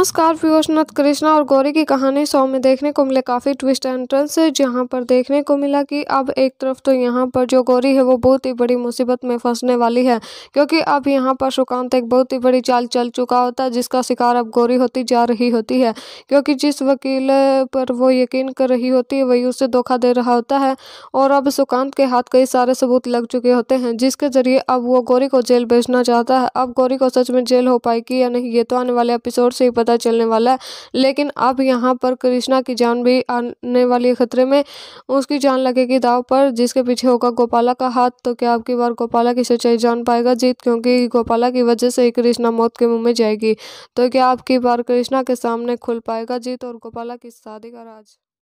नमस्कार फ्यूर्स नथ कृष्णा और गौरी की कहानी सौ में देखने को मिले काफ़ी ट्विस्ट एंट्रेंस टर्न्स जहाँ पर देखने को मिला कि अब एक तरफ तो यहाँ पर जो गौरी है वो बहुत ही बड़ी मुसीबत में फंसने वाली है क्योंकि अब यहाँ पर सुकांत एक बहुत ही बड़ी चाल चल चुका होता है जिसका शिकार अब गौरी होती जा रही होती है क्योंकि जिस वकील पर वो यकीन कर रही होती है वही उसे धोखा दे रहा होता है और अब सुकांत के हाथ कई सारे सबूत लग चुके होते हैं जिसके जरिए अब वो गौरी को जेल भेजना चाहता है अब गौरी को सच में जेल हो पाएगी या नहीं ये तो आने वाले एपिसोड से ही पता पता चलने वाला है लेकिन अब यहाँ पर कृष्णा की जान भी आने वाली खतरे में उसकी जान लगेगी दाव पर जिसके पीछे होगा गोपाला का हाथ तो क्या आपकी बार गोपाला की सच्चाई जान पाएगा जीत क्योंकि गोपाला की वजह से ही कृष्णा मौत के मुंह में जाएगी तो क्या आपकी बार कृष्णा के सामने खुल पाएगा जीत और गोपाला की शादी का राज